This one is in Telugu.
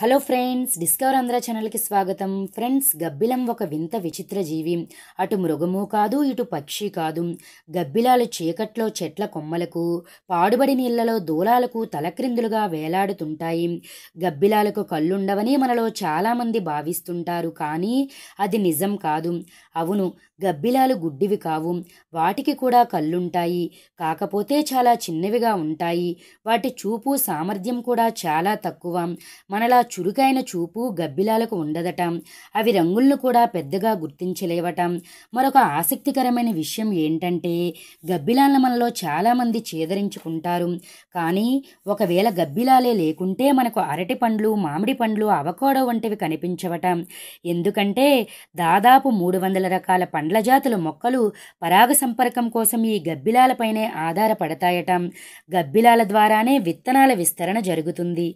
హలో ఫ్రెండ్స్ డిస్కవర్ ఆంధ్ర ఛానల్కి స్వాగతం ఫ్రెండ్స్ గబ్బిలం ఒక వింత విచిత్ర జీవి అటు మృగము కాదు ఇటు పక్షి కాదు గబ్బిలాలు చీకట్లో చెట్ల కొమ్మలకు పాడుబడి నీళ్లలో దూలాలకు తలక్రిందులుగా వేలాడుతుంటాయి గబ్బిలాలకు కళ్ళుండవని మనలో చాలామంది భావిస్తుంటారు కానీ అది నిజం కాదు అవును గబ్బిలాలు గుడ్డివి కావు వాటికి కూడా కళ్ళుంటాయి కాకపోతే చాలా చిన్నవిగా ఉంటాయి వాటి చూపు సామర్థ్యం కూడా చాలా తక్కువ మనలా చురుకైన చూపు గబ్బిలాలకు ఉండదటం అవి రంగులను కూడా పెద్దగా గుర్తించలేవటం మరొక ఆసక్తికరమైన విషయం ఏంటంటే గబ్బిలాలను మనలో చాలామంది చేదరించుకుంటారు కానీ ఒకవేళ గబ్బిలాలే లేకుంటే మనకు అరటి పండ్లు మామిడి పండ్లు అవకోడో వంటివి కనిపించవటం ఎందుకంటే దాదాపు మూడు వందల రకాల పండ్ల జాతుల మొక్కలు పరాగ సంపర్కం కోసం ఈ గబ్బిలాలపైనే ఆధారపడతాయటం గబ్బిలాల ద్వారానే విత్తనాల విస్తరణ జరుగుతుంది